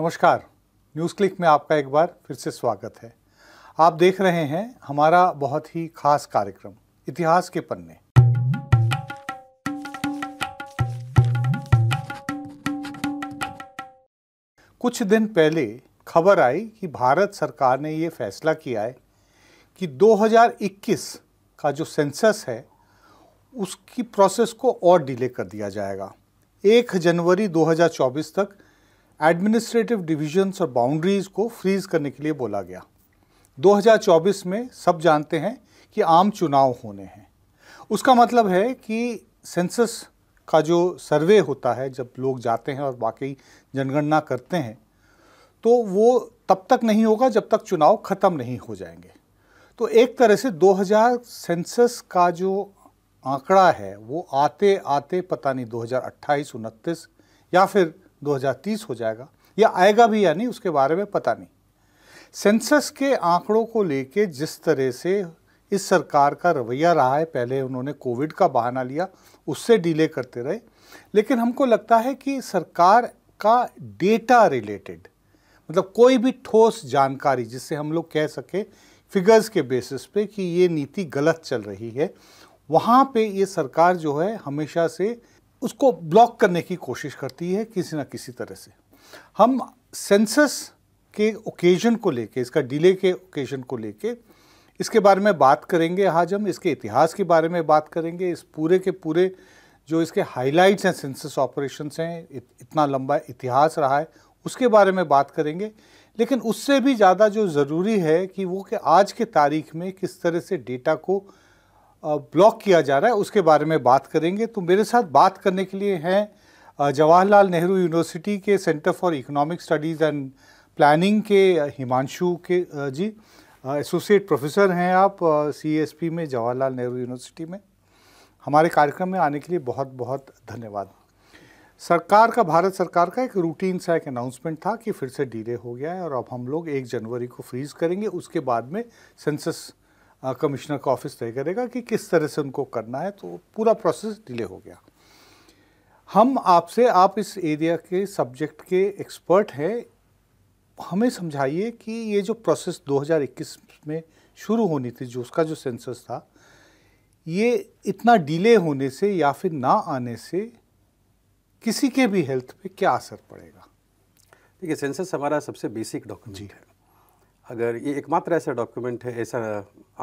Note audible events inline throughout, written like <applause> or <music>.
नमस्कार news click में आपका एक बार फिर से स्वागत है आप देख रहे हैं हमारा बहुत ही खास कार्यक्रम इतिहास के पन्ने कुछ दिन पहले खबर आई कि भारत सरकार ने ये फैसला किया है कि 2021 का जो सेंसस है उसकी प्रोसेस को और डिले कर दिया जाएगा 1 जनवरी 2024 तक एडमिनिस्ट्रेटिव डिविजन्स और बाउंड्रीज को फ्रीज करने के लिए बोला गया 2024 में सब जानते हैं कि आम चुनाव होने हैं उसका मतलब है कि सेंसस का जो सर्वे होता है जब लोग जाते हैं और वाकई जनगणना करते हैं तो वो तब तक नहीं होगा जब तक चुनाव ख़त्म नहीं हो जाएंगे तो एक तरह से 2000 सेंसस का जो आंकड़ा है वो आते आते पता नहीं दो हज़ार या फिर 2030 हो जाएगा या आएगा भी या नहीं उसके बारे में पता नहीं सेंसस के आंकड़ों को लेके जिस तरह से इस सरकार का रवैया रहा है पहले उन्होंने कोविड का बहाना लिया उससे डिले करते रहे लेकिन हमको लगता है कि सरकार का डेटा रिलेटेड मतलब कोई भी ठोस जानकारी जिससे हम लोग कह सकें फिगर्स के बेसिस पे कि ये नीति गलत चल रही है वहाँ पे ये सरकार जो है हमेशा से उसको ब्लॉक करने की कोशिश करती है किसी ना किसी तरह से हम सेंसस के ओकेजन को लेके इसका डिले के ओकेजन को लेके इसके बारे में बात करेंगे आज हम इसके इतिहास के बारे में बात करेंगे इस पूरे के पूरे जो इसके हाइलाइट्स हैं सेंसस ऑपरेशन हैं इतना लंबा इतिहास रहा है उसके बारे में बात करेंगे लेकिन उससे भी ज़्यादा जो ज़रूरी है कि वो कि आज के तारीख में किस तरह से डेटा को ब्लॉक किया जा रहा है उसके बारे में बात करेंगे तो मेरे साथ बात करने के लिए हैं जवाहरलाल नेहरू यूनिवर्सिटी के centre for economic studies and planning के हिमांशु के जी एसोसिएट प्रोफेसर हैं आप सीएसपी में जवाहरलाल नेहरू यूनिवर्सिटी में हमारे कार्यक्रम में आने के लिए बहुत बहुत धन्यवाद सरकार का भारत सरकार का एक रूटीन सा एक अनाउंसमेंट था कि फिर से डिले हो गया है और अब हम लोग एक जनवरी को फ्रीज़ करेंगे उसके बाद में सेंसस कमिश्नर का ऑफिस तय करेगा कि किस तरह से उनको करना है तो पूरा प्रोसेस डिले हो गया हम आपसे आप इस एरिया के सब्जेक्ट के एक्सपर्ट हैं हमें समझाइए कि ये जो प्रोसेस 2021 में शुरू होनी थी जो उसका जो सेंसस था ये इतना डिले होने से या फिर ना आने से किसी के भी हेल्थ पे क्या असर पड़ेगा देखिए सेंसस हमारा सबसे बेसिक डॉक्यूमेंट है अगर ये एकमात्र ऐसा डॉक्यूमेंट है ऐसा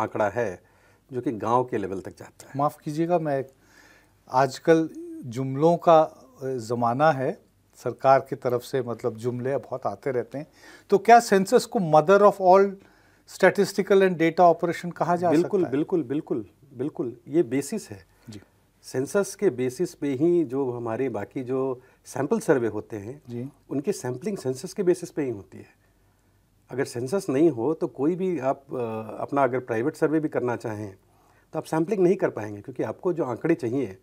आंकड़ा है जो कि गांव के लेवल तक जाता है माफ़ कीजिएगा मैं आजकल जुमलों का ज़माना है सरकार की तरफ से मतलब जुमले बहुत आते रहते हैं तो क्या सेंसस को mother of all statistical and data operation कहा जा बिल्कुल सकता बिल्कुल है? बिल्कुल बिल्कुल ये बेसिस है जी सेंसस के बेसिस पे ही जो हमारे बाकी जो सैंपल सर्वे होते हैं जी उनकी सैम्पलिंग सेंसस के बेसिस पे ही होती है अगर सेंसस नहीं हो तो कोई भी आप अपना अगर प्राइवेट सर्वे भी करना चाहें तो आप सैम्पलिंग नहीं कर पाएंगे क्योंकि आपको जो आंकड़े चाहिए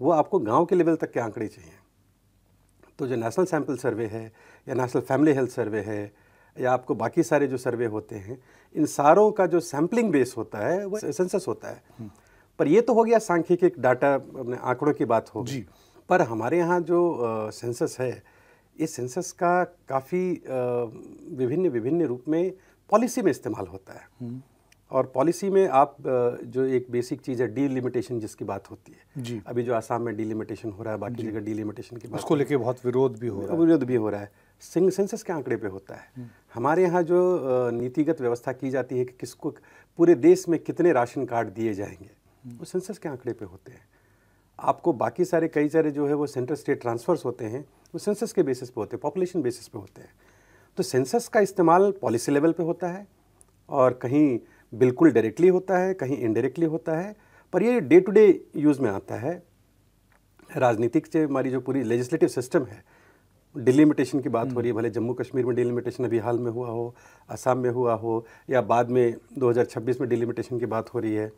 वो आपको गांव के लेवल तक के आंकड़े चाहिए तो जो नेशनल सैम्पल सर्वे है या नेशनल फैमिली हेल्थ सर्वे है या आपको बाकी सारे जो सर्वे होते हैं इन सारों का जो सैम्पलिंग बेस होता है वो सेंसस होता है हम्म। पर ये तो हो गया सांख्यिक डाटा आंकड़ों की बात जी पर हमारे यहाँ जो सेंसस है ये सेंसस का काफ़ी विभिन्न विभिन्न रूप में पॉलिसी में इस्तेमाल होता है हम्म। और पॉलिसी में आप जो एक बेसिक चीज़ है डीलिमिटेशन जिसकी बात होती है जी अभी जो आसाम में डीलिमिटेशन हो रहा है बाकी जगह डीलिमिटेशन की बात उसको लेके बहुत विरोध भी हो रहा है विरोध भी हो रहा है सिंग सेंसस के आंकड़े पे होता है हम्म। हमारे यहाँ जो नीतिगत व्यवस्था की जाती है कि किसको पूरे देश में कितने राशन कार्ड दिए जाएंगे हम्म। वो सेंसस के आंकड़े पे होते हैं आपको बाकी सारे कई सारे जो है वो सेंट्रल स्टेट ट्रांसफ़र्स होते हैं वो सेंसस के बेसिस पे होते हैं पॉपुलेशन बेसिस पे होते हैं तो सेंसस का इस्तेमाल पॉलिसी लेवल पे होता है और कहीं बिल्कुल डायरेक्टली होता है कहीं इनडायरेक्टली होता है पर ये डे टू डे यूज़ में आता है राजनीतिक से हमारी जो पूरी लेजिस्लेटिव सिस्टम है डिलिमिटेशन की बात हो रही है हम्म। भले जम्मू कश्मीर में डिलिमिटेशन अभी हाल में हुआ हो असम में हुआ हो या बाद में 2026 में डिलिमिटेशन की बात हो रही है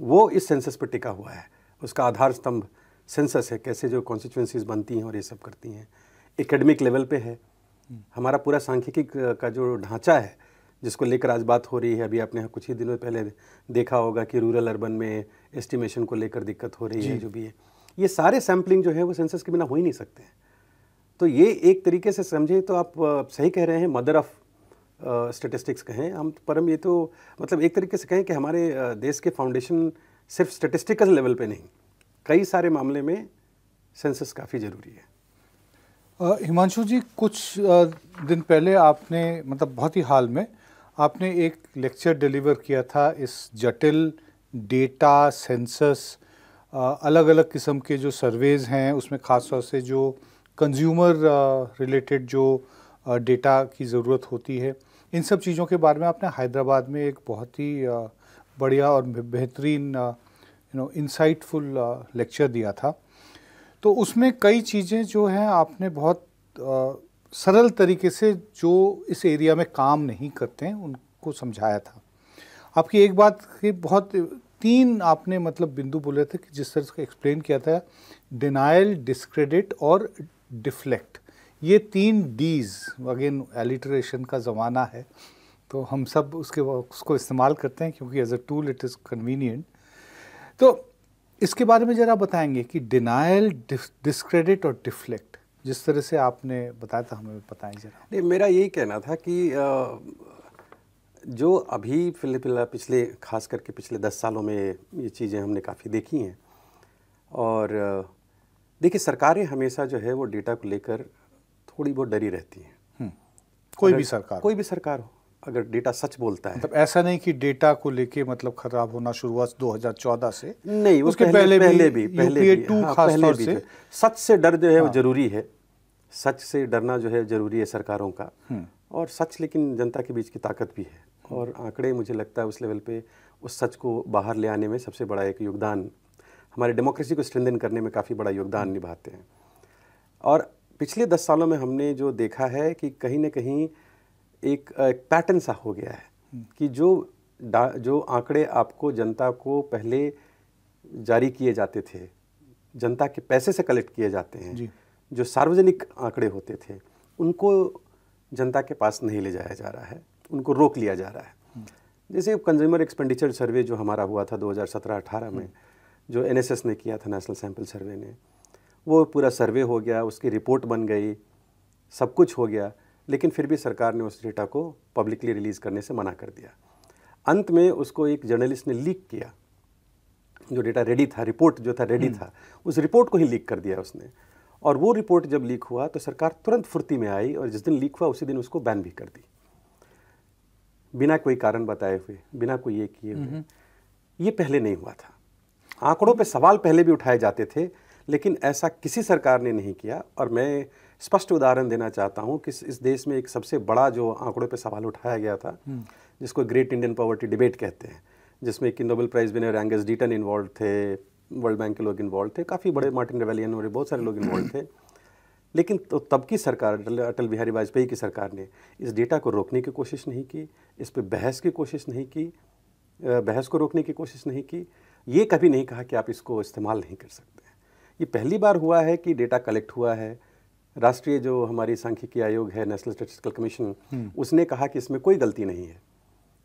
वो इस सेंसस पर टिका हुआ है उसका आधार स्तंभ सेंसस है कैसे जो कॉन्स्टिट्यूंसीज बनती हैं और ये सब करती हैं एकेडमिक लेवल पे है हमारा पूरा सांख्यिकी का जो ढांचा है जिसको लेकर आज बात हो रही है अभी आपने कुछ ही दिनों पहले देखा होगा कि रूरल अर्बन में एस्टिमेशन को लेकर दिक्कत हो रही है जो भी है ये सारे सैम्पलिंग जो है वो सेंसस के बिना हो ही नहीं सकते हैं तो ये एक तरीके से समझे तो आप सही कह रहे हैं मदर ऑफ स्टेटिस्टिक्स कहें हम परम ये तो मतलब एक तरीके से कहें कि हमारे देश के फाउंडेशन सिर्फ स्टेटिस्टिकल लेवल पे नहीं कई सारे मामले में सेंसस काफ़ी ज़रूरी है हिमांशु जी कुछ दिन पहले आपने मतलब बहुत ही हाल में आपने एक लेक्चर डिलीवर किया था इस जटिल डेटा सेंसस अलग अलग किस्म के जो सर्वेज हैं उसमें ख़ास तौर से जो कंज्यूमर रिलेटेड जो डेटा की ज़रूरत होती है इन सब चीज़ों के बारे में आपने हैदराबाद में एक बहुत ही बढ़िया और बेहतरीन यू नो इंसाइटफुल लेक्चर दिया था तो उसमें कई चीज़ें जो हैं आपने बहुत आ, uh, सरल तरीके से जो इस एरिया में काम नहीं करते हैं उनको समझाया था आपकी एक बात की बहुत तीन आपने मतलब बिंदु बोले थे कि जिस तरह से एक्सप्लेन किया था डिनाइल डिस्क्रेडिट और डिफ्लेक्ट ये तीन डीज़ अगेन एलिट्रेशन का ज़माना है तो हम सब उसके उसको इस्तेमाल करते हैं क्योंकि as a tool it is convenient तो इसके बारे में ज़रा बताएंगे कि डिनाइल डिस्क्रेडिट और डिफ्लेक्ट जिस तरह से आपने बताया था हमें बताएं जरा नहीं मेरा यही कहना था कि जो अभी फिलहाल पिछले खास करके पिछले दस सालों में ये चीज़ें हमने काफ़ी देखी हैं और देखिए सरकारें हमेशा जो है वो डेटा को लेकर थोड़ी बहुत डरी रहती हैं हम्म, कोई भी सरकार कोई भी सरकार हो अगर डेटा सच बोलता है मतलब ऐसा नहीं कि डेटा को लेके मतलब खराब होना शुरुआत 2014 से नहीं उसके पहले, पहले भी पहले भी, भी हाँ, पहले भी से सच से डर जो है हाँ, वो जरूरी है सच से डरना जो है जरूरी है सरकारों का हम्म। और सच लेकिन जनता के बीच की ताकत भी है और आंकड़े मुझे लगता है उस लेवल पे उस सच को बाहर ले आने में सबसे बड़ा एक योगदान हमारे डेमोक्रेसी को स्ट्रेंदन करने में काफ़ी बड़ा योगदान निभाते हैं और पिछले दस सालों में हमने जो देखा है कि कहीं ना कहीं एक, एक पैटर्न सा हो गया है हम्म। कि जो जो आंकड़े आपको जनता को पहले जारी किए जाते थे जनता के पैसे से कलेक्ट किए जाते हैं जो सार्वजनिक आंकड़े होते थे उनको जनता के पास नहीं ले जाया जा रहा है उनको रोक लिया जा रहा है हम्म। जैसे कंज्यूमर एक्सपेंडिचर सर्वे जो हमारा हुआ था 2017-18 में हम्म। जो एनएसएस ने किया था नेशनल सैंपल सर्वे ने वो पूरा सर्वे हो गया उसकी रिपोर्ट बन गई सब कुछ हो गया लेकिन फिर भी सरकार ने उस डेटा को पब्लिकली रिलीज़ करने से मना कर दिया अंत में उसको एक जर्नलिस्ट ने लीक किया जो डेटा रेडी था रिपोर्ट जो था रेडी हम्म। था उस रिपोर्ट को ही लीक कर दिया उसने और वो रिपोर्ट जब लीक हुआ तो सरकार तुरंत फुर्ती में आई और जिस दिन लीक हुआ उसी दिन उसको बैन भी कर दी बिना कोई कारण बताए हुए बिना कोई ये किए हुए हम्म। ये पहले नहीं हुआ था आंकड़ों पे सवाल पहले भी उठाए जाते थे लेकिन ऐसा किसी सरकार ने नहीं किया और मैं स्पष्ट उदाहरण देना चाहता हूँ कि इस देश में एक सबसे बड़ा जो आंकड़ों पर सवाल उठाया गया था हम्म। जिसको ग्रेट इंडियन पॉवर्टी डिबेट कहते हैं जिसमें कि Nobel prize winner Angus Deaton involve थे वर्ल्ड बैंक के लोग इन्वॉल्व थे काफ़ी बड़े मार्टिन रेवेलियन और बहुत सारे लोग इन्वॉल्व थे लेकिन तो तब की सरकार अटल बिहारी वाजपेयी की सरकार ने इस डेटा को रोकने की कोशिश नहीं की इस पर बहस की कोशिश नहीं की बहस को रोकने की कोशिश नहीं की ये कभी नहीं कहा कि आप इसको इस्तेमाल नहीं कर सकते ये पहली बार हुआ है कि डेटा कलेक्ट हुआ है राष्ट्रीय जो हमारी सांख्यिकी आयोग है नेशनल स्टेटिस्टिकल कमीशन उसने कहा कि इसमें कोई गलती नहीं है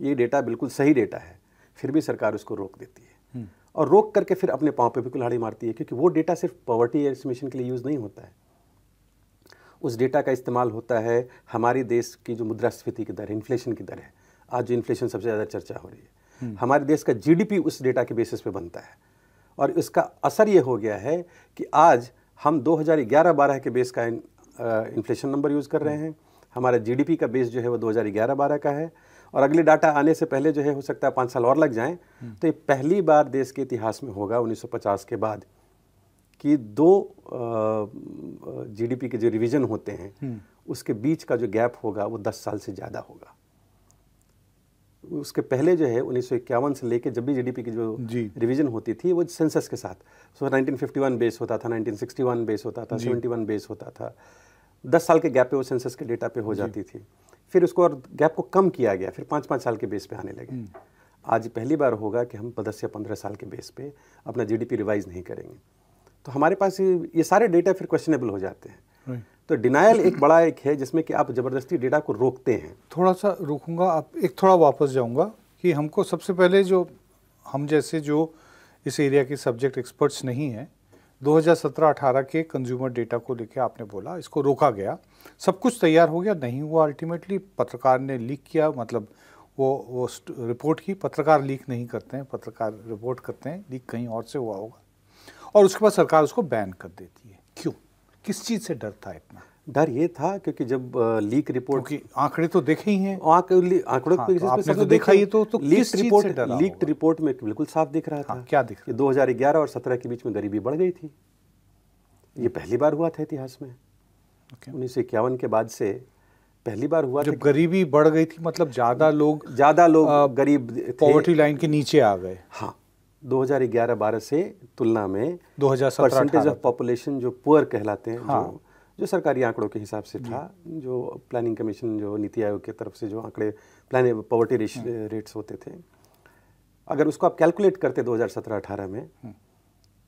ये डेटा बिल्कुल सही डेटा है फिर भी सरकार उसको रोक देती है हम्म। और रोक करके फिर अपने पाँव पे भी कुल्हाड़ी मारती है क्योंकि वो डेटा सिर्फ पॉवर्टी एस्टिमेशन के लिए यूज़ नहीं होता है उस डेटा का इस्तेमाल होता है हमारे देश की जो मुद्रास्फीति की दर इन्फ्लेशन की दर है आज जो इन्फ्लेशन सबसे ज़्यादा चर्चा हो रही है हम्म। हमारे देश का जीडीपी उस डेटा के बेसिस पे बनता है और इसका असर ये हो गया है कि आज हम 2011-12 के बेस का in, ah, inflation number use कर रहे हैं हमारा जीडीपी का बेस जो है वो 2011-12 का है और अगले डाटा आने से पहले जो है हो सकता है पाँच साल और लग जाएं हम्म। तो ये पहली बार देश के इतिहास में होगा 1950 के बाद कि दो जीडीपी के जो रिवीजन होते हैं हम्म। उसके बीच का जो गैप होगा वो 10 साल से ज़्यादा होगा उसके पहले जो है उन्नीस से लेकर जब भी जीडीपी की जो रिवीजन होती थी वो सेंसस के साथ सो so, 1951 बेस होता था 1961 बेस होता था 71 बेस होता था दस साल के गैप पे वो सेंसस के डेटा पे हो जाती थी फिर उसको और गैप को कम किया गया फिर पाँच पाँच साल के बेस पे आने लगे हम्म। आज पहली बार होगा कि हम दस या पंद्रह साल के बेस पे अपना जीडीपी रिवाइज नहीं करेंगे तो हमारे पास ये सारे डेटा फिर क्वेश्चनेबल हो जाते हैं तो डिनायल एक बड़ा एक है जिसमें कि आप ज़बरदस्ती डेटा को रोकते हैं थोड़ा सा रोकूंगा आप एक थोड़ा वापस जाऊंगा कि हमको सबसे पहले जो हम जैसे जो इस एरिया के सब्जेक्ट एक्सपर्ट्स नहीं हैं 2017-18 के कंज्यूमर डेटा को लेकर आपने बोला इसको रोका गया सब कुछ तैयार हो गया नहीं हुआ अल्टीमेटली पत्रकार ने लीक किया मतलब वो वो रिपोर्ट की पत्रकार लीक नहीं करते हैं पत्रकार रिपोर्ट करते हैं लीक कहीं और से हुआ होगा और उसके बाद सरकार उसको बैन कर देती है क्यों किस चीज़ से डर था इतना डर ये था क्योंकि जब लीक रिपोर्ट की आंकड़े तो देखे ही हैं आंकड़ों हाँ, तो आपने तो देखा ही तो, तो लीक रिपोर्ट लीक रिपोर्ट में बिल्कुल साफ दिख रहा हाँ, था क्या दिख दो हजार ग्यारह और सत्रह के बीच में गरीबी बढ़ गई थी ये पहली बार हुआ था इतिहास में उन्नीस सौ इक्यावन के बाद से पहली बार हुआ जब गरीबी बढ़ गई थी मतलब ज्यादा लोग ज्यादा लोग गरीब पॉवर्टी लाइन के नीचे आ गए हाँ 2011-12 से तुलना में हज़ार परसेंटेज ऑफ पॉपुलेशन जो पुअर कहलाते हैं हाँ। जो, जो सरकारी आंकड़ों के हिसाब से था जो प्लानिंग कमीशन जो नीति आयोग की तरफ से जो आंकड़े प्लानिंग पॉवर्टी रेट्स होते थे अगर उसको आप कैलकुलेट करते 2017-18 में हाँ।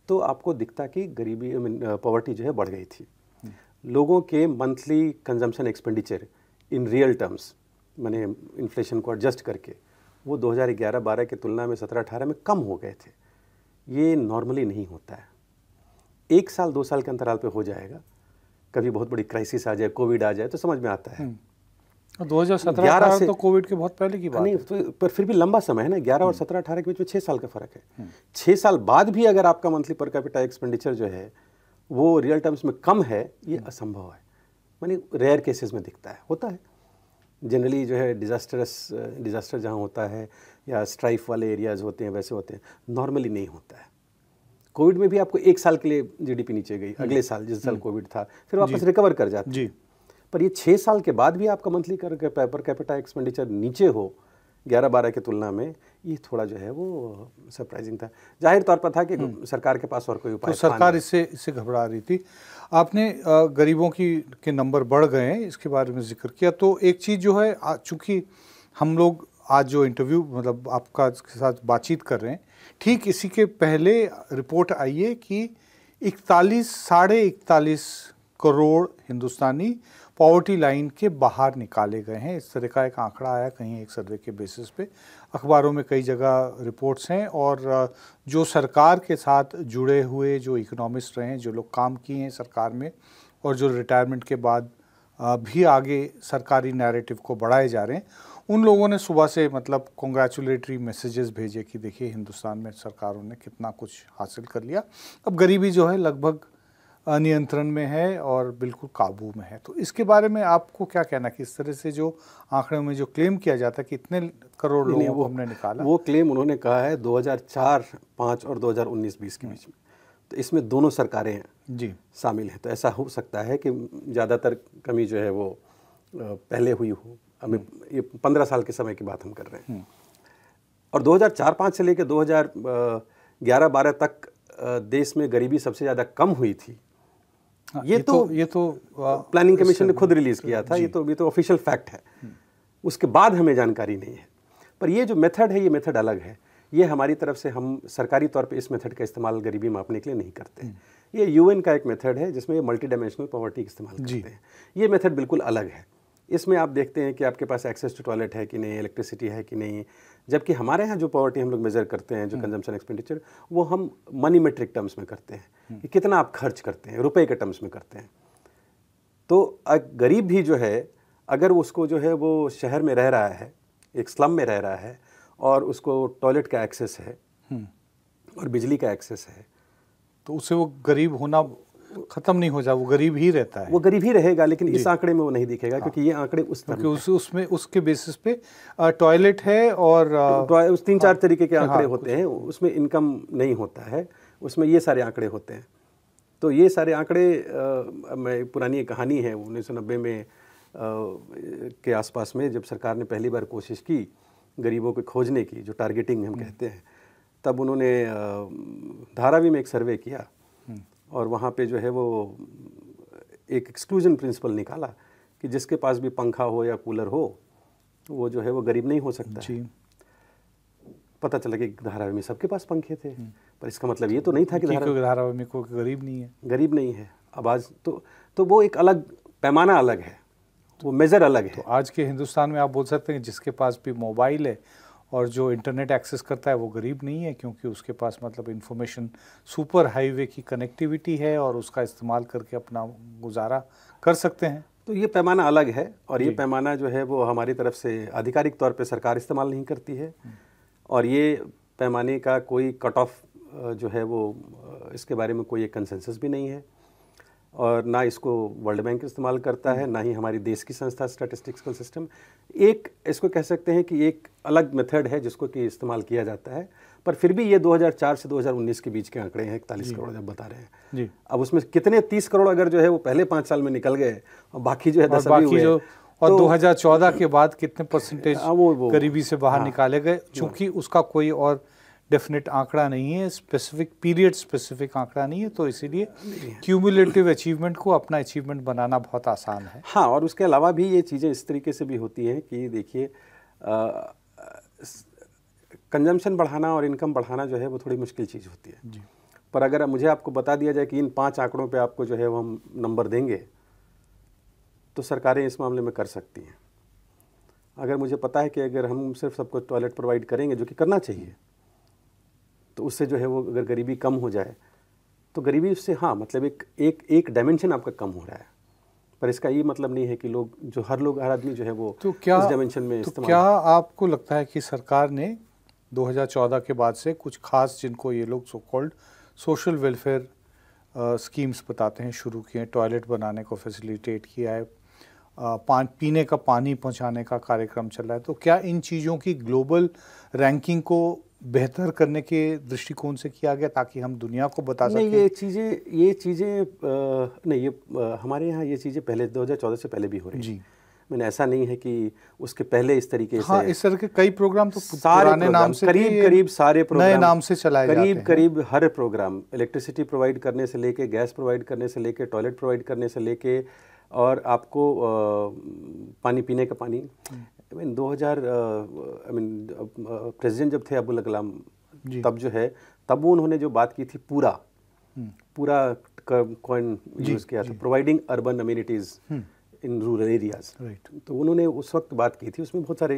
तो आपको दिखता कि गरीबी पॉवर्टी uh, जो है बढ़ गई थी हाँ। लोगों के monthly consumption expenditure in real terms मैंने इन्फ्लेशन को एडजस्ट करके वो 2011-12 की तुलना में 17-18 में कम हो गए थे ये नॉर्मली नहीं होता है एक साल दो साल के अंतराल पे हो जाएगा कभी बहुत बड़ी क्राइसिस आ जाए कोविड आ जाए तो समझ में आता है हम्म। दो हज़ार सत्रह तो कोविड के बहुत पहले की बात नहीं तो, पर फिर भी लंबा समय है ना ग्यारह और हम्म। सत्रह अठारह के बीच में छह साल का फर्क है हम्म। छह साल बाद भी अगर आपका मंथली पर कैपिटा एक्सपेंडिचर जो है वो रियल टर्म्स में कम है ये असंभव है मानी रेयर केसेस में दिखता है होता है जनरली जो है डिज़ास्टरस डिज़ास्टर uh, जहाँ होता है या स्ट्राइफ वाले एरियाज़ होते हैं वैसे होते हैं नॉर्मली नहीं होता है कोविड में भी आपको एक साल के लिए जीडीपी नीचे गई अगले साल जिस साल कोविड हम्म। था फिर वापस रिकवर कर जाते जी पर ये छः साल के बाद भी आपका मंथली कर पेपर कैपिटा एक्सपेंडिचर नीचे हो ग्यारह बारह की तुलना में ये थोड़ा जो है वो सरप्राइजिंग था जाहिर तौर पर था कि हम्म। सरकार के पास और कोई उपाय तो सरकार इससे इससे घबरा रही थी आपने गरीबों की के नंबर बढ़ गए हैं इसके बारे में जिक्र किया तो एक चीज़ जो है चूँकि हम लोग आज जो इंटरव्यू मतलब आपका के साथ बातचीत कर रहे हैं ठीक इसी के पहले रिपोर्ट आई है कि इकतालीस साढ़े इकतालीस करोड़ हिंदुस्तानी पॉवर्टी लाइन के बाहर निकाले गए हैं इस तरह का एक आंकड़ा आया कहीं एक सर्वे के बेसिस पे अखबारों में कई जगह रिपोर्ट्स हैं और जो सरकार के साथ जुड़े हुए जो इकोनॉमिस्ट रहे हैं जो लोग काम किए हैं सरकार में और जो रिटायरमेंट के बाद भी आगे सरकारी नैरेटिव को बढ़ाए जा रहे हैं उन लोगों ने सुबह से मतलब कॉन्ग्रेचुलेटरी मैसेजेस भेजे कि देखिए हिंदुस्तान में सरकारों ने कितना कुछ हासिल कर लिया अब गरीबी जो है लगभग नियंत्रण में है और बिल्कुल काबू में है तो इसके बारे में आपको क्या कहना कि इस तरह से जो आंकड़ों में जो क्लेम किया जाता है कि इतने करोड़ लोगों को हमने निकाला वो क्लेम उन्होंने कहा है 2004 5 और 2019-20 के हम्म। बीच में तो इसमें दोनों सरकारें हैं जी शामिल हैं तो ऐसा हो सकता है कि ज़्यादातर कमी जो है वो पहले हुई हो अभी हम्म। ये पंद्रह साल के समय की बात हम कर रहे हैं हम्म। और 2004-5 से लेकर 2011-12 तक देश में गरीबी सबसे ज़्यादा कम हुई थी हाँ, तो तो, तो, ये, तो ये तो प्लानिंग कमीशन ने खुद रिलीज़ किया था ये तो ये तो ऑफिशियल फैक्ट है हम्म। उसके बाद हमें जानकारी नहीं है पर ये जो मेथड है ये मेथड अलग है ये हमारी तरफ से हम सरकारी तौर पे इस मेथड का इस्तेमाल गरीबी मापने के लिए नहीं करते हम्म। ये यूएन का एक मेथड है जिसमें ये मल्टी डायमेंशनल पॉवर्टी का इस्तेमाल करते हैं ये मेथड बिल्कुल अलग है इसमें आप देखते हैं कि आपके पास एक्सेस टू टॉयलेट है कि नहीं इलेक्ट्रिसिटी है कि नहीं जबकि हमारे यहाँ जो पॉवर्टी हम लोग मेजर करते हैं जो कंजम्पशन हम्म। एक्सपेंडिचर वो हम मनी मेट्रिक टर्म्स में करते हैं हम्म। कि कितना आप खर्च करते हैं रुपए के टर्म्स में करते हैं तो गरीब भी जो है अगर उसको जो है वो शहर में रह रहा है एक स्लम में रह रहा है और उसको टॉयलेट का एक्सेस है हम्म। और बिजली का एक्सेस है तो उसे वो गरीब होना खत्म नहीं हो जाए वो गरीब ही रहता है वो गरीब ही रहेगा लेकिन इस आंकड़े में वो नहीं दिखेगा हाँ। क्योंकि ये आंकड़े उस हाँ, क्योंकि उस उसमें उसके बेसिस पे टॉयलेट है और तो उस तीन चार हाँ। तरीके के आंकड़े होते हैं उसमें इनकम नहीं होता है उसमें ये सारे आंकड़े होते हैं तो ये सारे आंकड़े मैं पुरानी कहानी है उन्नीस में के आसपास में जब सरकार ने पहली बार कोशिश की गरीबों को खोजने की जो टारगेटिंग हम हम्म। कहते हैं तब उन्होंने धारावी में एक सर्वे किया और वहाँ पे जो है वो एक एक्सक्लूजन प्रिंसिपल निकाला कि जिसके पास भी पंखा हो या कूलर हो वो जो है वो गरीब नहीं हो सकता जी पता चला कि धारावी में सबके पास पंखे थे हम्म। पर इसका मतलब ये तो नहीं था कि धारावे में कोई गरीब नहीं है गरीब नहीं है अब आज तो तो वो एक अलग पैमाना अलग है वो मेज़र अलग है तो आज के हिंदुस्तान में आप बोल सकते हैं जिसके पास भी मोबाइल है और जो इंटरनेट एक्सेस करता है वो गरीब नहीं है क्योंकि उसके पास मतलब इन्फॉर्मेशन सुपर हाईवे की कनेक्टिविटी है और उसका इस्तेमाल करके अपना गुजारा कर सकते हैं तो ये पैमाना अलग है और ये पैमाना जो है वो हमारी तरफ से आधिकारिक तौर पे सरकार इस्तेमाल नहीं करती है हम्म। और ये पैमाने का कोई कट ऑफ जो है वो इसके बारे में कोई एक कंसेंसस भी नहीं है और ना इसको वर्ल्ड बैंक इस्तेमाल करता है ना ही हमारी देश की संस्था स्टैटिस्टिकल सिस्टम एक इसको कह सकते हैं कि एक अलग मेथड है जिसको कि इस्तेमाल किया जाता है पर फिर भी ये 2004 से 2019 के बीच के आंकड़े हैं इकतालीस करोड़ जब बता रहे हैं जी अब उसमें कितने तीस करोड़ अगर जो है वो पहले पाँच साल में निकल गए और बाकी जो है दस बाकी जो और तो, के बाद कितने परसेंटेज हाँ, वो, वो, गरीबी से बाहर हाँ, निकाले गए चूंकि उसका कोई और डेफिनेट आंकड़ा नहीं है स्पेसिफिक पीरियड स्पेसिफिक आंकड़ा नहीं है तो इसीलिए क्यूमुलेटिव अचीवमेंट को अपना अचीवमेंट बनाना बहुत आसान है हाँ और उसके अलावा भी ये चीज़ें इस तरीके से भी होती हैं कि देखिए कंजम्पशन बढ़ाना और इनकम बढ़ाना जो है वो थोड़ी मुश्किल चीज़ होती है जी पर अगर मुझे आपको बता दिया जाए कि इन पाँच आंकड़ों पर आपको जो है वो हम नंबर देंगे तो सरकारें इस मामले में कर सकती हैं अगर मुझे पता है कि अगर हम सिर्फ सबको टॉयलेट प्रोवाइड करेंगे जो कि करना चाहिए तो उससे जो है वो अगर गरीबी कम हो जाए तो गरीबी उससे हाँ मतलब एक एक एक डायमेंशन आपका कम हो रहा है पर इसका ये मतलब नहीं है कि लोग जो हर लोग हर आदमी जो है वो तो क्या डायमेंशन में तो क्या आपको लगता है कि सरकार ने 2014 के बाद से कुछ खास जिनको ये लोग so called social welfare schemes बताते हैं शुरू किए हैं टॉयलेट बनाने को फैसिलिटेट किया है पान, पीने का पानी पहुंचाने का कार्यक्रम चल रहा है तो क्या इन चीज़ों की ग्लोबल रैंकिंग को बेहतर करने के दृष्टिकोण से किया गया ताकि हम दुनिया को बता सकें ये चीज़ें ये चीज़ें नहीं ये आ, हमारे यहाँ ये चीज़ें पहले 2014 से पहले भी हो रही जी मैंने ऐसा नहीं है कि उसके पहले इस तरीके हाँ, से इस तरह के कई प्रोग्राम तो सारे प्रोग्राम, नाम से करीब करीब सारे प्रोग्राम नए नाम से चलाए करीब करीब हर प्रोग्राम इलेक्ट्रिसिटी प्रोवाइड करने से लेके गैस प्रोवाइड करने से लेके टॉयलेट प्रोवाइड करने से लेके और आपको पानी पीने का पानी हम्म। I mean 2000 I mean president जब थे अबुल कलाम तब जो है तब उन्होंने जो बात की थी पूरा हम्म। पूरा कॉइन यूज़ किया था providing urban amenities in rural areas तो उन्होंने उस वक्त बात की थी उसमें बहुत सारे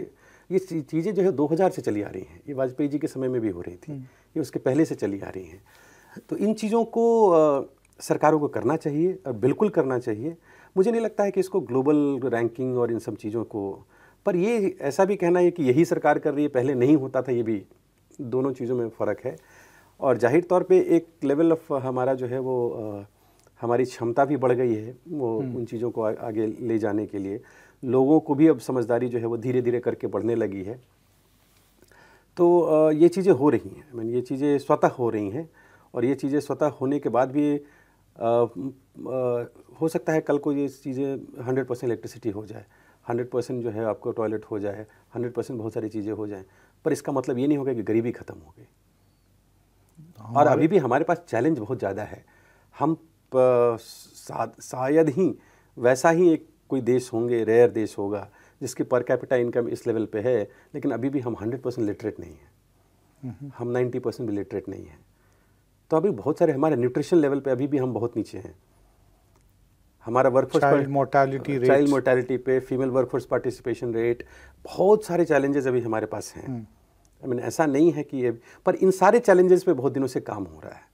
ये चीज़ें जो है 2000 से चली आ रही हैं ये वाजपेयी जी के समय में भी हो रही थी हम्म। ये उसके पहले से चली आ रही हैं तो इन चीज़ों को आ, सरकारों को करना चाहिए और बिल्कुल करना चाहिए मुझे नहीं लगता है कि इसको ग्लोबल रैंकिंग और इन सब चीज़ों को पर ये ऐसा भी कहना है कि यही सरकार कर रही है पहले नहीं होता था ये भी दोनों चीज़ों में फ़र्क है और जाहिर तौर पे एक लेवल ऑफ हमारा जो है वो आ, हमारी क्षमता भी बढ़ गई है वो हम्म। उन चीज़ों को आ, आगे ले जाने के लिए लोगों को भी अब समझदारी जो है वो धीरे धीरे करके बढ़ने लगी है तो आ, ये चीज़ें हो रही हैं मीन ये चीज़ें स्वतः हो रही हैं और ये चीज़ें स्वतः होने के बाद भी आ, आ, हो सकता है कल को ये चीज़ें हंड्रेड परसेंट इलेक्ट्रिसिटी हो जाए हंड्रेड परसेंट जो है आपको टॉयलेट हो जाए हंड्रेड परसेंट बहुत सारी चीज़ें हो जाएँ पर इसका मतलब ये नहीं होगा कि गरीबी ख़त्म हो गई और अभी भी हमारे पास चैलेंज बहुत ज़्यादा है हम शायद ही वैसा ही एक कोई देश होंगे रेयर देश होगा जिसकी पर कैपिटा इनकम इस लेवल पे है लेकिन अभी भी हम 100 परसेंट लिटरेट नहीं हैं हम 90 परसेंट भी लिटरेट नहीं हैं तो अभी बहुत सारे हमारे न्यूट्रिशन लेवल पे अभी भी हम बहुत नीचे हैं हमारा workforce child mortality child mortality पे फीमेल वर्कफोर्स पार्टिसिपेशन रेट बहुत सारे चैलेंजेस अभी हमारे पास हैं आई हम्म। मीन ऐसा नहीं है कि ये पर इन सारे चैलेंजेस पे बहुत दिनों से काम हो रहा है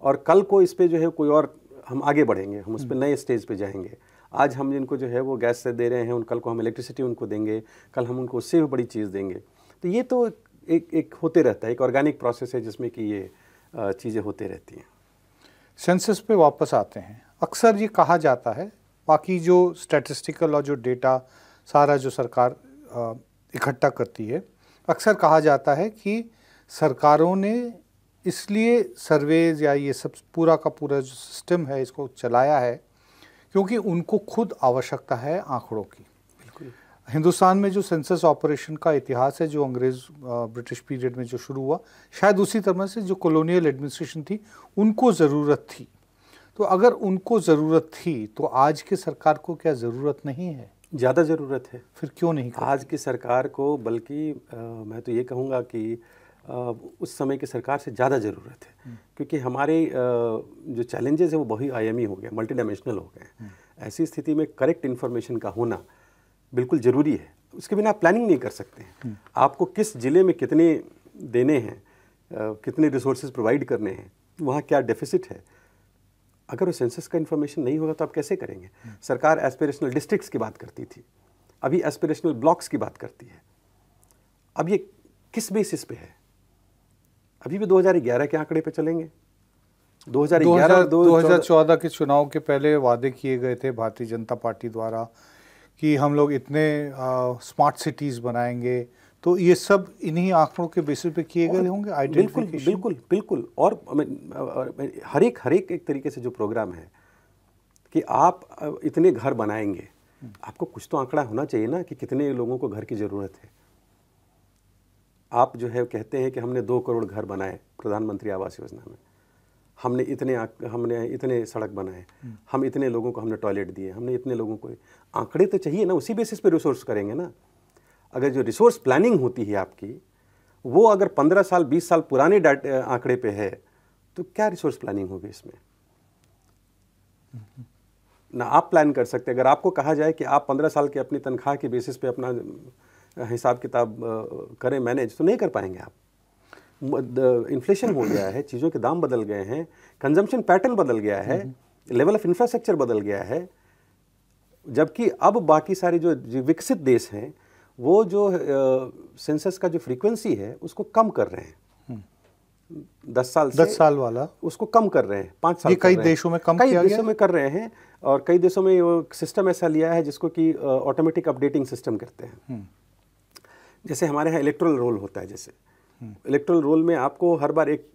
और कल को इस पर जो है कोई और हम आगे बढ़ेंगे हम उस पर हम्म। नए स्टेज पे जाएंगे आज हम जिनको जो है वो गैस से दे रहे हैं उन कल को हम इलेक्ट्रिसिटी उनको देंगे कल हम उनको उससे भी बड़ी चीज़ देंगे तो ये तो एक एक होते रहता है एक ऑर्गेनिक प्रोसेस है जिसमें कि ये चीज़ें होते रहती हैं सेंसस पे वापस आते हैं अक्सर ये कहा जाता है बाकी जो स्टैटिस्टिकल और जो डेटा सारा जो सरकार इकट्ठा करती है अक्सर कहा जाता है कि सरकारों ने इसलिए सर्वेज या ये सब पूरा का पूरा जो सिस्टम है इसको चलाया है क्योंकि उनको खुद आवश्यकता है आंकड़ों की हिंदुस्तान में जो सेंसस ऑपरेशन का इतिहास है जो अंग्रेज़ ब्रिटिश पीरियड में जो शुरू हुआ शायद उसी तरह से जो कॉलोनियल एडमिनिस्ट्रेशन थी उनको ज़रूरत थी तो अगर उनको ज़रूरत थी तो आज की सरकार को क्या ज़रूरत नहीं है ज़्यादा ज़रूरत है फिर क्यों नहीं आज की सरकार को बल्कि मैं तो ये कहूँगा कि आ, उस समय की सरकार से ज़्यादा ज़रूरत है हम्म। क्योंकि हमारे आ, जो चैलेंजेस है वो बहुत आयामी e हो गए मल्टी डायमेंशनल हो गए हम्म। ऐसी स्थिति में करेक्ट इन्फॉर्मेशन का होना बिल्कुल ज़रूरी है उसके बिना आप प्लानिंग नहीं कर सकते हैं हम्म। आपको किस ज़िले में कितने देने हैं कितने रिसोर्सेज प्रोवाइड करने हैं वहाँ क्या डेफिसिट है अगर उस सेंसस का इन्फॉर्मेशन नहीं होगा तो आप कैसे करेंगे सरकार एस्पिरेशनल डिस्ट्रिक्ट्स की बात करती थी अभी एस्पिरेशनल ब्लॉक्स की बात करती है अब ये किस बेसिस पे है अभी भी 2011 के आंकड़े पे चलेंगे 2011 2014 के चुनाव के पहले वादे किए गए थे भारतीय जनता पार्टी द्वारा कि हम लोग इतने स्मार्ट सिटीज़ बनाएंगे तो ये सब इन्हीं आंकड़ों के बेसिस पे किए गए होंगे बिल्कुल बिल्कुल बिल्कुल और हर एक हर एक एक तरीके से जो प्रोग्राम है कि आप इतने घर बनाएंगे आपको कुछ तो आंकड़ा होना चाहिए ना कि कितने लोगों को घर की ज़रूरत है आप जो है कहते हैं कि हमने दो करोड़ घर बनाए प्रधानमंत्री आवास योजना में हमने इतने हमने इतने सड़क बनाए हम इतने लोगों को हमने टॉयलेट दिए हमने इतने लोगों को आंकड़े तो चाहिए ना उसी बेसिस पे रिसोर्स करेंगे ना अगर जो रिसोर्स प्लानिंग होती है आपकी वो अगर 15 साल 20 साल पुराने आंकड़े पे है तो क्या रिसोर्स प्लानिंग होगी इसमें हम्म। ना आप प्लान कर सकते अगर आपको कहा जाए कि आप 15 साल के अपनी तनख्वाह के बेसिस पे अपना हिसाब किताब करें मैनेज तो नहीं कर पाएंगे आप इन्फ्लेशन हो गया है चीज़ों के दाम बदल गए हैं कंजम्पशन पैटर्न बदल गया है लेवल ऑफ इंफ्रास्ट्रक्चर बदल गया है जबकि अब बाकी सारे जो विकसित देश हैं वो जो सेंसस का जो फ्रीक्वेंसी है उसको कम कर रहे हैं हम्म। दस साल से दस साल वाला उसको कम कर रहे हैं पांच साल ये कई देशों में कम कई देशों में कर रहे हैं और कई देशों में वो सिस्टम ऐसा लिया है जिसको कि ऑटोमेटिक अपडेटिंग सिस्टम करते हैं हम्म। जैसे हमारे यहाँ इलेक्ट्रल रोल होता है जैसे इलेक्ट्रल हम्म। रोल में आपको हर बार एक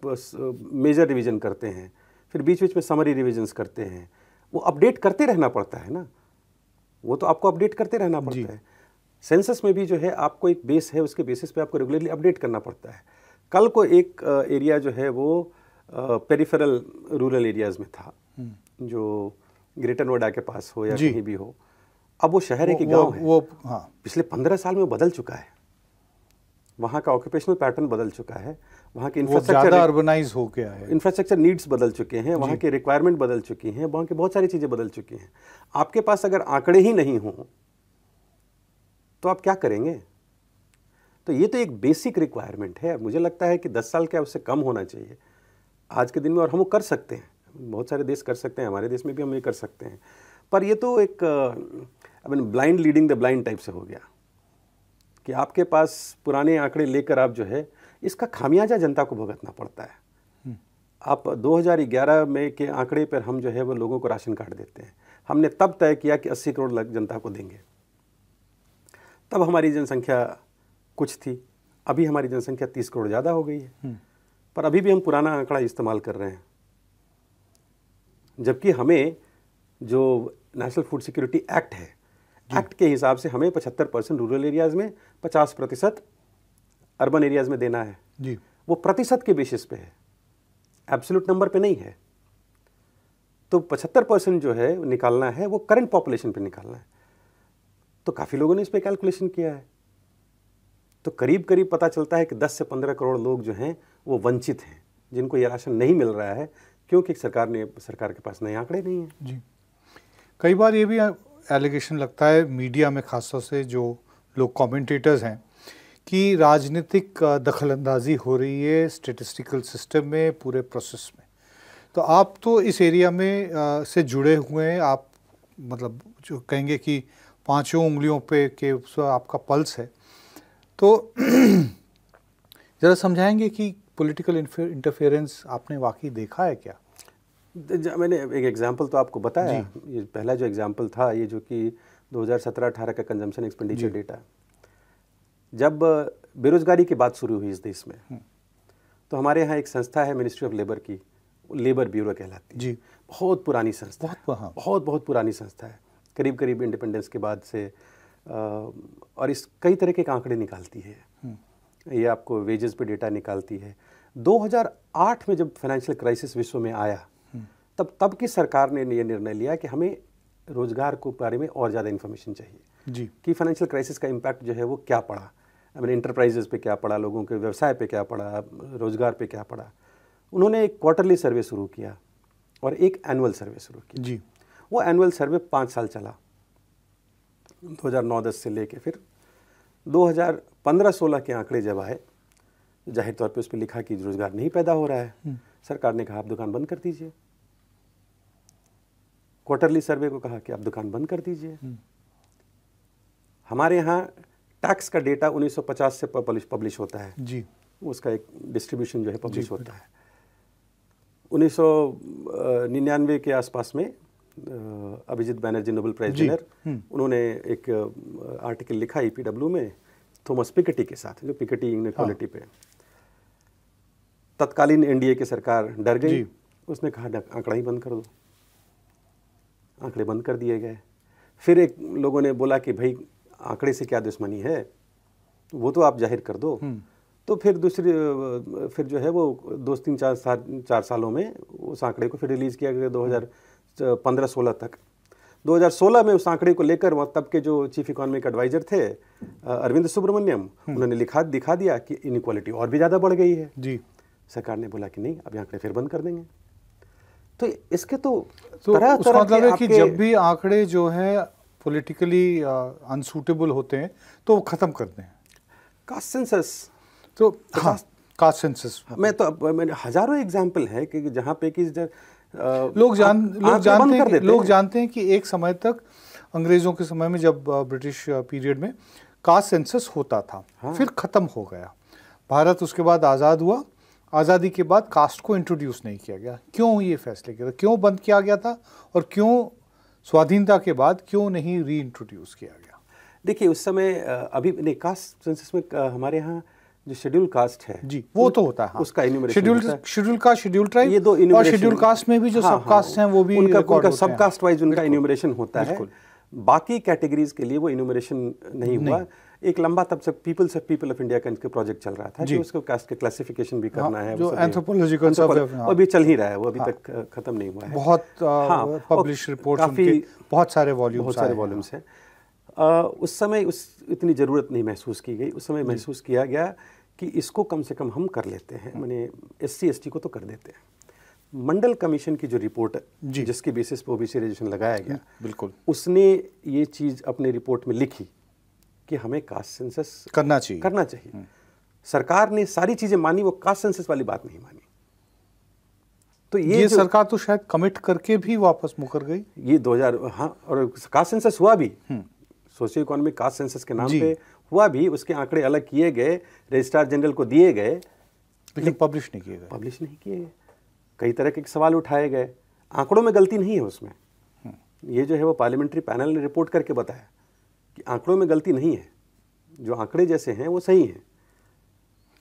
मेजर रिवीजन करते हैं फिर बीच बीच में समरी रिविजन्स करते हैं वो अपडेट करते रहना पड़ता है ना वो तो आपको अपडेट करते रहना पड़ता है सेंसस में भी जो है आपको एक बेस है उसके बेसिस पे आपको रेगुलरली अपडेट करना पड़ता है कल को एक एरिया जो है वो पेरिफेरल रूरल एरियाज़ में था हम्म। जो ग्रेटर नोएडा के पास हो या कहीं भी हो अब वो शहर है कि गाँव है वो हाँ पिछले पंद्रह साल में बदल चुका है वहाँ का ऑक्यूपेशनल पैटर्न बदल चुका है वहाँ के इंफ्रास्ट्रक्चर अर्बनाइज हो गया है इंफ्रास्ट्रक्चर नीड्स बदल चुके हैं वहाँ के रिक्वायरमेंट बदल चुकी हैं वहाँ की बहुत सारी चीज़ें बदल चुकी हैं आपके पास अगर आंकड़े ही नहीं हों तो आप क्या करेंगे तो ये तो एक बेसिक रिक्वायरमेंट है मुझे लगता है कि 10 साल क्या उससे कम होना चाहिए आज के दिन में और हम वो कर सकते हैं बहुत सारे देश कर सकते हैं हमारे देश में भी हम ये कर सकते हैं पर ये तो एक I mean blind leading the blind type से हो गया कि आपके पास पुराने आंकड़े लेकर आप जो है इसका खामियाजा जनता को भुगतना पड़ता है हम्म। आप 2011 में के आंकड़े पर हम जो है वो लोगों को राशन कार्ड देते हैं हमने तब तय किया कि 80 करोड़ जनता को देंगे तब हमारी जनसंख्या कुछ थी अभी हमारी जनसंख्या तीस करोड़ ज़्यादा हो गई है हम्म। पर अभी भी हम पुराना आंकड़ा इस्तेमाल कर रहे हैं जबकि हमें जो नेशनल फूड सिक्योरिटी एक्ट है एक्ट के हिसाब से हमें पचहत्तर परसेंट रूरल एरियाज़ में पचास प्रतिशत अर्बन एरियाज़ में देना है जी वो प्रतिशत के बेसिस पे है एब्सोल्यूट नंबर पे नहीं है तो पचहत्तर परसेंट जो है निकालना है वो करंट पॉपुलेशन पे निकालना है तो काफ़ी लोगों ने इस पर कैलकुलेशन किया है तो करीब करीब पता चलता है कि 10 से 15 करोड़ लोग जो हैं वो वंचित हैं जिनको ये राशन नहीं मिल रहा है क्योंकि सरकार ने सरकार के पास नए आंकड़े नहीं हैं जी कई बार ये भी एलिगेशन लगता है मीडिया में खासतौर से जो लोग कमेंटेटर्स हैं कि राजनीतिक दखलंदाजी हो रही है स्टेटिस्टिकल सिस्टम में पूरे प्रोसेस में तो आप तो इस एरिया में से जुड़े हुए हैं आप मतलब जो कहेंगे कि पांचों उंगलियों पे के आपका पल्स है तो <clears throat> ज़रा समझाएंगे कि पॉलिटिकल इंटरफेरेंस आपने वाकई देखा है क्या मैंने एक एग्जांपल तो आपको बताया ये पहला जो एग्जांपल था ये जो कि 2017-18 का कंजम्पशन एक्सपेंडिचर डेटा जब बेरोजगारी की बात शुरू हुई इस देश में हम्म। तो हमारे यहाँ एक संस्था है मिनिस्ट्री ऑफ लेबर की लेबर ब्यूरो कहलाती है जी बहुत पुरानी संस्था बहुत हाँ। बहुत बहुत पुरानी संस्था है करीब करीब इंडिपेंडेंस के बाद से और इस कई तरह के आंकड़े निकालती है हम्म। ये आपको वेजेस पे डेटा निकालती है 2008 में जब फाइनेंशियल क्राइसिस विश्व में आया हम्म। तब तब की सरकार ने यह निर्णय लिया कि हमें रोजगार के बारे में और ज़्यादा इन्फॉर्मेशन चाहिए जी कि फाइनेंशियल क्राइसिस का इम्पैक्ट जो है वो क्या पड़ा मीन इंटरप्राइजेज पे क्या पड़ा लोगों के व्यवसाय पे क्या पड़ा रोजगार पे क्या पड़ा उन्होंने एक क्वार्टरली सर्वे शुरू किया और एक एनुअल सर्वे शुरू किया जी वो एनुअल सर्वे पाँच साल चला 2009-10 से लेके फिर 2015-16 के आंकड़े जब आए जाहिर तौर पे उस पर लिखा कि रोज़गार नहीं पैदा हो रहा है हम्म। सरकार ने कहा आप दुकान बंद कर दीजिए क्वार्टरली सर्वे को कहा कि आप दुकान बंद कर दीजिए हम्म। हमारे यहाँ टैक्स का डेटा 1950 से पब्लिश पब्लिश होता है जी उसका एक डिस्ट्रीब्यूशन जो है पब्लिश होता है उन्नीस के आसपास में Abhijit Banerjee Nobel prize winner हम्म। उन्होंने एक आर्टिकल लिखा ई e में थॉमस पिकटी के साथ जो पिकटी इनक्वालिटी हाँ। पे तत्कालीन एनडीए की सरकार डर गई उसने कहा आंकड़ा ही बंद कर दो आंकड़े बंद कर दिए गए फिर एक लोगों ने बोला कि भाई आंकड़े से क्या दुश्मनी है वो तो आप जाहिर कर दो हम्म। तो फिर दूसरी फिर जो है वो दो तीन चार साल चार सालों में उस आंकड़े को फिर रिलीज़ किया गया दो हम्म। हज़ार पंद्रह सोलह तक 2016 में उस आंकड़े को लेकर वहाँ तब के जो चीफ इकोनॉमिक एडवाइजर थे अरविंद सुब्रमण्यम हम्म। उन्होंने लिखा दिखा दिया कि इनक्वालिटी और भी ज़्यादा बढ़ गई है जी सरकार ने बोला कि नहीं अब आंकड़े फिर बंद कर देंगे तो इसके तो, तो तरह तरह मतलब है कि जब भी आंकड़े जो हैं पॉलिटिकली अनसूटेबल होते हैं तो वो ख़त्म कर दें कास्ट सेंसस तो, तो हाँ कास्ट सेंसस मैं तो मैंने हज़ारों एग्जाम्पल है कि जहाँ पे कि लोग जान आ, लोग जानते हैं लोग जानते हैं कि एक समय तक अंग्रेज़ों के समय में जब ब्रिटिश पीरियड में कास्ट सेंसस होता था हाँ। फिर ख़त्म हो गया भारत उसके बाद आज़ाद हुआ आज़ादी के बाद कास्ट को इंट्रोड्यूस नहीं किया गया क्यों ये फैसले किया क्यों बंद किया गया था और क्यों स्वाधीनता के बाद क्यों नहीं री इंट्रोड्यूस किया गया देखिए उस समय अभी नहीं कास्ट सेंसस में हमारे यहाँ जो शेड्यूल कास्ट है जी वो तो होता है हाँ। उसका शेड्यूल शेड्यूल का शेड्यूल ट्राइब ये दो और शेड्यूल कास्ट में भी जो हाँ, सब कास्ट हाँ, हैं वो भी उनका उनका सब कास्ट वाइज उनका इन्यूमरेशन होता है बाकी कैटेगरीज के लिए वो इन्यूमरेशन नहीं हुआ एक लंबा तब से peoples of people of India का प्रोजेक्ट चल रहा था जो उसको कास्ट के क्लासिफिकेशन भी करना हाँ, है जो एंथ्रोपोलॉजिकल सब अभी चल ही रहा है वो अभी हाँ, तक खत्म नहीं हुआ है बहुत पब्लिश रिपोर्ट्स काफी बहुत सारे वॉल्यूम्स बहुत सारे वॉल्यूम्स हैं आ, उस समय उस इतनी ज़रूरत नहीं महसूस की गई उस समय महसूस किया गया कि इसको कम से कम हम कर लेते हैं हाँ। मैंने एस सी को तो कर देते हैं मंडल कमीशन की जो रिपोर्ट जी जिसके बेसिस पर ओबीसी रजिस्ट्रेशन लगाया गया हम्म, बिल्कुल उसने ये चीज़ अपने रिपोर्ट में लिखी कि हमें कास्ट सेंसस करना चाहिए करना चाहिए हम्म। सरकार ने सारी चीज़ें मानी वो कास्ट सेंसस वाली बात नहीं मानी तो ये, ये सरकार तो शायद कमिट करके भी वापस मुकर गई ये 2000 हाँ और कास्ट सेंसस हुआ भी हम्म। सोशियो इकोनॉमिक कास्ट सेंसस के नाम पे हुआ भी उसके आंकड़े अलग किए गए रजिस्ट्रार जनरल को दिए गए लेकिन पब्लिश नहीं किए गए पब्लिश नहीं किए गए कई तरह के सवाल उठाए गए आंकड़ों में गलती नहीं है उसमें हम्म। ये जो है वो पार्लियामेंट्री पैनल ने रिपोर्ट करके बताया कि आंकड़ों में गलती नहीं है जो आंकड़े जैसे हैं वो सही हैं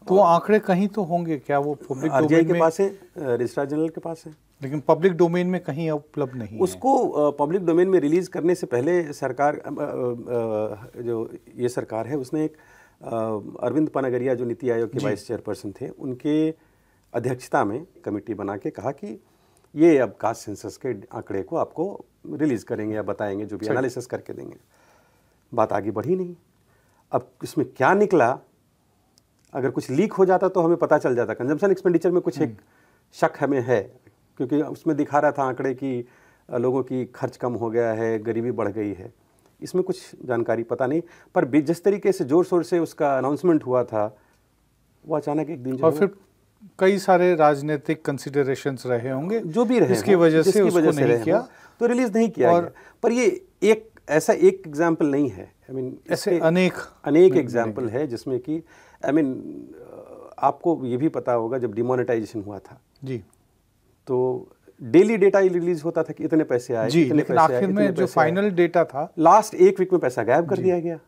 तो आंकड़े कहीं तो होंगे क्या वो पब्लिक डोमेन के पास है रजिस्ट्रार जनरल के पास है लेकिन पब्लिक डोमेन में कहीं उपलब्ध नहीं उसको पब्लिक डोमेन में रिलीज करने से पहले सरकार जो ये सरकार है उसने एक अरविंद पनागरिया जो नीति आयोग के वाइस चेयरपर्सन थे उनके अध्यक्षता में कमेटी बना के कहा कि ये अब कास्ट सेंसस के आंकड़े को आपको रिलीज़ करेंगे या बताएंगे जो भी एनालिसिस करके देंगे बात आगे बढ़ी नहीं अब इसमें क्या निकला अगर कुछ लीक हो जाता तो हमें पता चल जाता कंजम्पशन एक्सपेंडिचर में कुछ एक शक हमें है क्योंकि उसमें दिखा रहा था आंकड़े कि लोगों की खर्च कम हो गया है गरीबी बढ़ गई है इसमें कुछ जानकारी पता नहीं पर जिस तरीके से ज़ोर शोर से उसका अनाउंसमेंट हुआ था वो अचानक एक दिन और फिर कई सारे राजनीतिक कंसिडरेशन रहे होंगे हाँ, जो भी रहे इसकी वजह से उसको नहीं नहीं किया तो रिलीज नहीं किया और पर ये एक ऐसा एक एग्जाम्पल नहीं है आई I मीन mean, ऐसे अनेक अनेक एग्जाम्पल है जिसमें कि आई I मीन mean, आपको ये भी पता होगा जब डिमोनेटाइजेशन हुआ था जी तो डेली डेटा रिलीज होता था कि इतने पैसे आए जी, इतने पैसे आखिर में जो फाइनल डेटा था लास्ट एक वीक में पैसा गायब कर दिया गया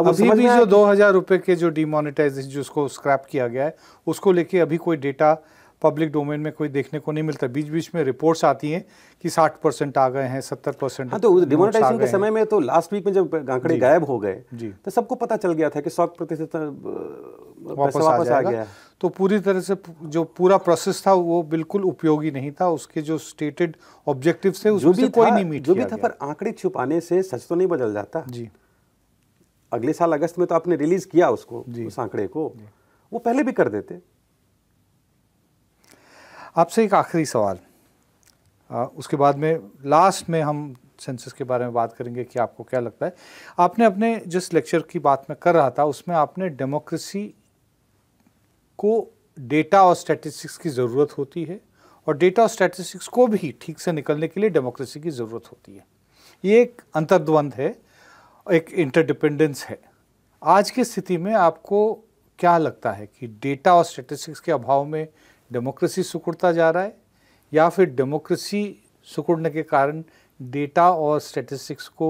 अब अभी भी जो दो हजार रुपए के जो डिमोनेटाइजेशन जिसको स्क्रैप किया गया है उसको लेके अभी कोई डेटा पब्लिक डोमेन में कोई देखने को नहीं मिलता बीच बीच में रिपोर्ट्स आती हैं कि 60 परसेंट आ गए हैं 70 परसेंट हाँ तो डिमोनेटाइजेशन के समय में तो लास्ट वीक में जब आंकड़े गायब हो गए जी तो सबको पता चल गया था कि सौ प्रतिशत वापस, वापस आ, आ गया तो पूरी तरह से जो पूरा प्रोसेस था वो बिल्कुल उपयोगी नहीं था उसके जो स्टेटेड ऑब्जेक्टिव थे उसमें भी कोई नहीं मीट जो भी था पर आंकड़े छुपाने से सच तो नहीं बदल जाता जी अगले साल अगस्त में तो आपने रिलीज किया उसको उस आंकड़े को वो पहले भी कर देते आपसे एक आखिरी सवाल आ, उसके बाद में लास्ट में हम सेंसस के बारे में बात करेंगे कि आपको क्या लगता है आपने अपने जिस लेक्चर की बात में कर रहा था उसमें आपने डेमोक्रेसी को डेटा और स्टैटिस्टिक्स की ज़रूरत होती है और डेटा और स्टैटिस्टिक्स को भी ठीक से निकलने के लिए डेमोक्रेसी की ज़रूरत होती है ये एक अंतर्द्वंद है एक इंटरडिपेंडेंस है आज की स्थिति में आपको क्या लगता है कि डेटा और स्टैटिस्टिक्स के अभाव में डेमोक्रेसी सुकुड़ता जा रहा है या फिर डेमोक्रेसी सुकुड़ने के कारण डेटा और स्टेटिस्टिक्स को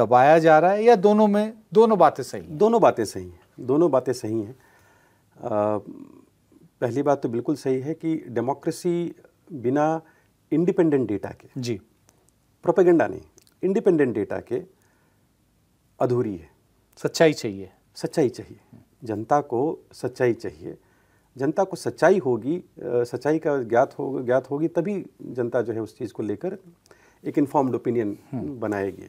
दबाया जा रहा है या दोनों में दोनों बातें सही हैं दोनों बातें सही हैं दोनों बातें सही हैं पहली बात तो बिल्कुल सही है कि डेमोक्रेसी बिना इंडिपेंडेंट डेटा के जी प्रोपेगेंडा नहीं इंडिपेंडेंट डेटा के अधूरी है सच्चाई चाहिए सच्चाई चाहिए जनता को सच्चाई चाहिए जनता को सच्चाई होगी सच्चाई का ज्ञात हो ज्ञात होगी तभी जनता जो है उस चीज़ को लेकर एक इन्फॉर्म्ड हम्म। ओपिनियन बनाएगी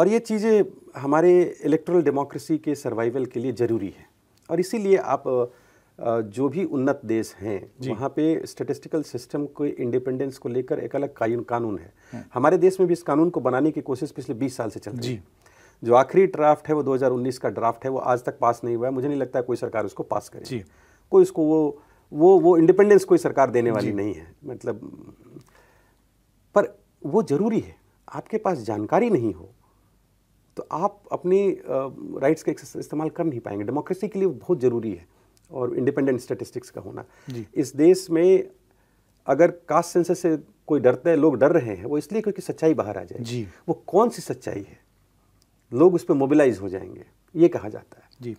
और ये चीज़ें हमारे इलेक्ट्रल डेमोक्रेसी के सर्वाइवल के लिए ज़रूरी है और इसीलिए आप जो भी उन्नत देश हैं वहाँ पे स्टेटिस्टिकल सिस्टम को इंडिपेंडेंस को लेकर एक अलग कानून है हम्म। हमारे देश में भी इस कानून को बनाने की कोशिश पिछले 20 साल से चल रही है जो आखिरी ड्राफ्ट है वो 2019 का ड्राफ्ट है वो आज तक पास नहीं हुआ है मुझे नहीं लगता कोई सरकार उसको पास करे कोई उसको वो वो वो इंडिपेंडेंस कोई सरकार देने वाली नहीं है मतलब पर वो ज़रूरी है आपके पास जानकारी नहीं हो तो आप अपने राइट्स का इस्तेमाल कर नहीं पाएंगे डेमोक्रेसी के लिए बहुत ज़रूरी है और इंडिपेंडेंट स्टेटिस्टिक्स का होना इस देश में अगर कास्ट सेंसस से कोई डरता है लोग डर रहे हैं वो इसलिए क्योंकि सच्चाई बाहर आ जाए जी वो कौन सी सच्चाई है लोग उस पर मोबिलाइज हो जाएंगे ये कहा जाता है जी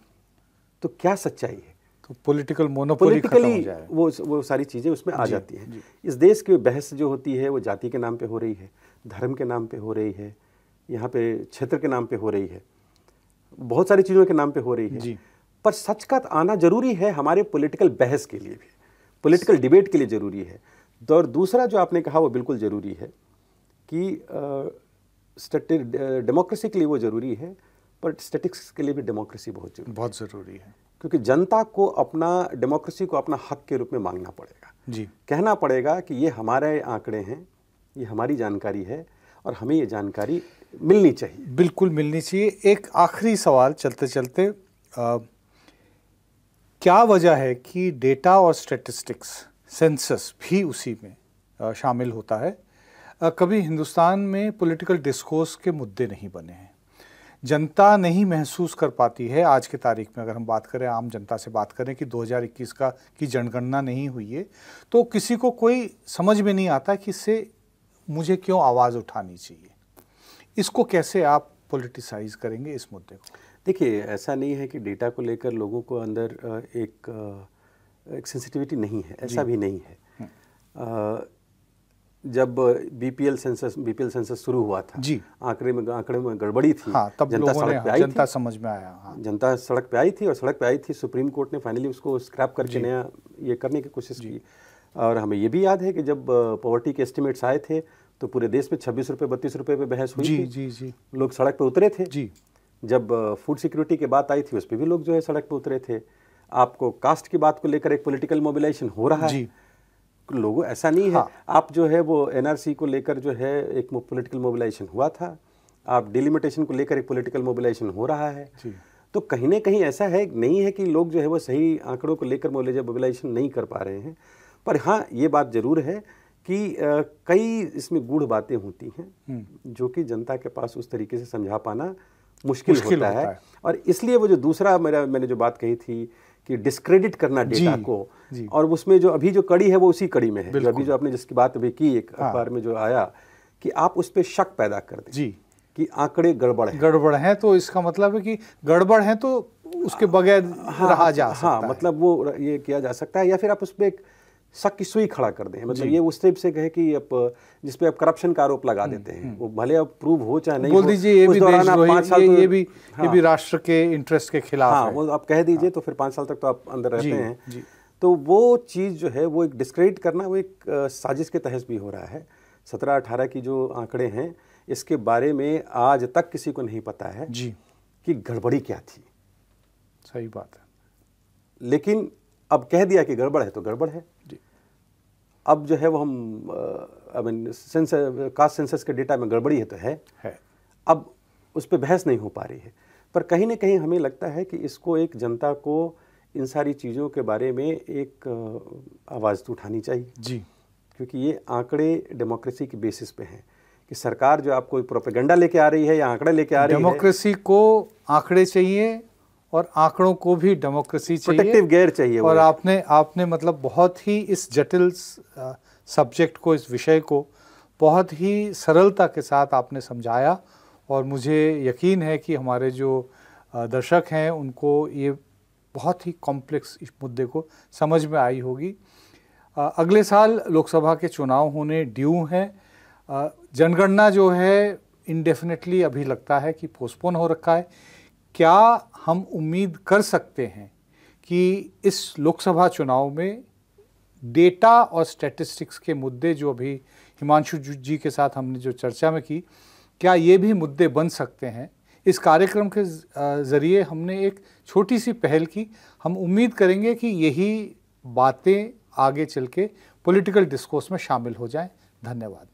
तो क्या सच्चाई है तो पॉलिटिकल पोलिटिकली वो वो सारी चीज़ें उसमें आ जाती हैं इस देश की बहस जो होती है वो जाति के नाम पे हो रही है धर्म के नाम पे हो रही है यहाँ पे क्षेत्र के नाम पे हो रही है बहुत सारी चीज़ों के नाम पे हो रही है जी। पर सच का आना जरूरी है हमारे पॉलिटिकल बहस के लिए भी पॉलिटिकल डिबेट के लिए ज़रूरी है और दूसरा जो आपने कहा वो बिल्कुल ज़रूरी है कि डेमोक्रेसी uh, के लिए वो ज़रूरी है पर स्टेटिक्स के लिए भी डेमोक्रेसी बहुत जरूरी बहुत ज़रूरी है क्योंकि जनता को अपना डेमोक्रेसी को अपना हक के रूप में मांगना पड़ेगा जी कहना पड़ेगा कि ये हमारे आंकड़े हैं ये हमारी जानकारी है और हमें ये जानकारी मिलनी चाहिए बिल्कुल मिलनी चाहिए एक आखिरी सवाल चलते चलते आ, क्या वजह है कि डेटा और स्टेटिस्टिक्स सेंसस भी उसी में आ, शामिल होता है कभी हिंदुस्तान में पॉलिटिकल डिस्कोर्स के मुद्दे नहीं बने हैं जनता नहीं महसूस कर पाती है आज के तारीख में अगर हम बात करें आम जनता से बात करें कि 2021 का की जनगणना नहीं हुई है तो किसी को कोई समझ में नहीं आता कि इससे मुझे क्यों आवाज़ उठानी चाहिए इसको कैसे आप पॉलिटिसाइज करेंगे इस मुद्दे को देखिए ऐसा नहीं है कि डेटा को लेकर लोगों को अंदर एक एक सेंसिटिविटी नहीं है ऐसा भी नहीं है हम्म। जब बीपीएल सेंसस बीपीएल सेंसस शुरू हुआ था जी आंकड़े में आंकड़े में गड़बड़ी थी हाँ, तब जनता सड़क पे आई जनता समझ में आया हाँ। जनता सड़क पे आई थी और सड़क पे आई थी सुप्रीम कोर्ट ने फाइनली उसको स्क्रैप करके नया ये करने की कोशिश की और हमें ये भी याद है कि जब पॉवर्टी के एस्टिमेट्स आए थे तो पूरे देश में छब्बीस रुपये बत्तीस रुपये पे बहस हुई जी, थी जी जी लोग सड़क पे उतरे थे जी जब फूड सिक्योरिटी की बात आई थी उस पर भी लोग जो है सड़क पे उतरे थे आपको कास्ट की बात को लेकर एक पॉलिटिकल मोबिलाइजेशन हो रहा है लोगों ऐसा नहीं है हाँ। आप जो है वो एनआरसी को लेकर जो है एक पॉलिटिकल मोबिलाइजेशन हुआ था आप डिलिमिटेशन को लेकर एक पॉलिटिकल मोबिलाइजेशन हो रहा है तो कहीं ना कहीं ऐसा है नहीं है कि लोग जो है वो सही आंकड़ों को लेकर मोबिलाइजेशन नहीं कर पा रहे हैं पर हाँ ये बात ज़रूर है कि आ, कई इसमें गूढ़ बातें होती हैं हम्म। जो कि जनता के पास उस तरीके से समझा पाना मुश्किल, मुश्किल होता, होता है।, है और इसलिए वो जो दूसरा मेरा मैंने जो बात कही थी कि डिस्क्रेडिट करना डेटा को और उसमें जो अभी जो कड़ी है वो उसी कड़ी में है जो अभी जो आपने जिसकी बात अभी की एक हाँ। अखबार में जो आया कि आप उस पर शक पैदा कर दें जी कि आंकड़े गड़बड़ हैं गड़बड़ हैं तो इसका मतलब है कि गड़बड़ हैं तो उसके बगैर हाँ, रहा हाँ, जा हाँ, सकता हाँ, है मतलब वो ये किया जा सकता है या फिर आप उसमें एक शक की सुई खड़ा कर दें मतलब ये उस टाइप से कहे कि अब जिस पे आप करप्शन का आरोप लगा हम्म, देते हैं हम्म। वो भले अब प्रूव हो चाहे नहीं बोल दीजिए ये भी देश साल ये, तो, ये भी हाँ, ये भी हाँ। राष्ट्र के इंटरेस्ट के खिलाफ हाँ, है वो आप कह दीजिए हाँ, तो फिर पाँच साल तक तो आप अंदर रहते हैं तो वो चीज़ जो है वो एक डिस्क्रेडिट करना वो एक साजिश के तहत भी हो रहा है सत्रह अठारह की जो आंकड़े हैं इसके बारे में आज तक किसी को नहीं पता है जी कि गड़बड़ी क्या थी सही बात है लेकिन अब कह दिया कि गड़बड़ है तो गड़बड़ है अब जो है वो हम I mean sense caste census के डेटा में गड़बड़ी है तो है, है। अब उस पर बहस नहीं हो पा रही है पर कहीं ना कहीं हमें लगता है कि इसको एक जनता को इन सारी चीज़ों के बारे में एक आवाज़ तो उठानी चाहिए जी क्योंकि ये आंकड़े डेमोक्रेसी के बेसिस पे हैं कि सरकार जो आपको प्रोपेगेंडा लेके आ रही है या आंकड़े लेके आ रही है डेमोक्रेसी को आंकड़े चाहिए और आंकड़ों को भी डेमोक्रेसी चाहिए गेयर चाहिए और आपने आपने मतलब बहुत ही इस जटिल सब्जेक्ट को इस विषय को बहुत ही सरलता के साथ आपने समझाया और मुझे यकीन है कि हमारे जो दर्शक हैं उनको ये बहुत ही कॉम्प्लेक्स इस मुद्दे को समझ में आई होगी अगले साल लोकसभा के चुनाव होने ड्यू हैं जनगणना जो है इनडेफिनेटली अभी लगता है कि पोस्टपोन हो रखा है क्या हम उम्मीद कर सकते हैं कि इस लोकसभा चुनाव में डेटा और स्टैटिस्टिक्स के मुद्दे जो अभी हिमांशु जी के साथ हमने जो चर्चा में की क्या ये भी मुद्दे बन सकते हैं इस कार्यक्रम के ज़रिए हमने एक छोटी सी पहल की हम उम्मीद करेंगे कि यही बातें आगे चल के पोलिटिकल डिस्कोर्स में शामिल हो जाएं धन्यवाद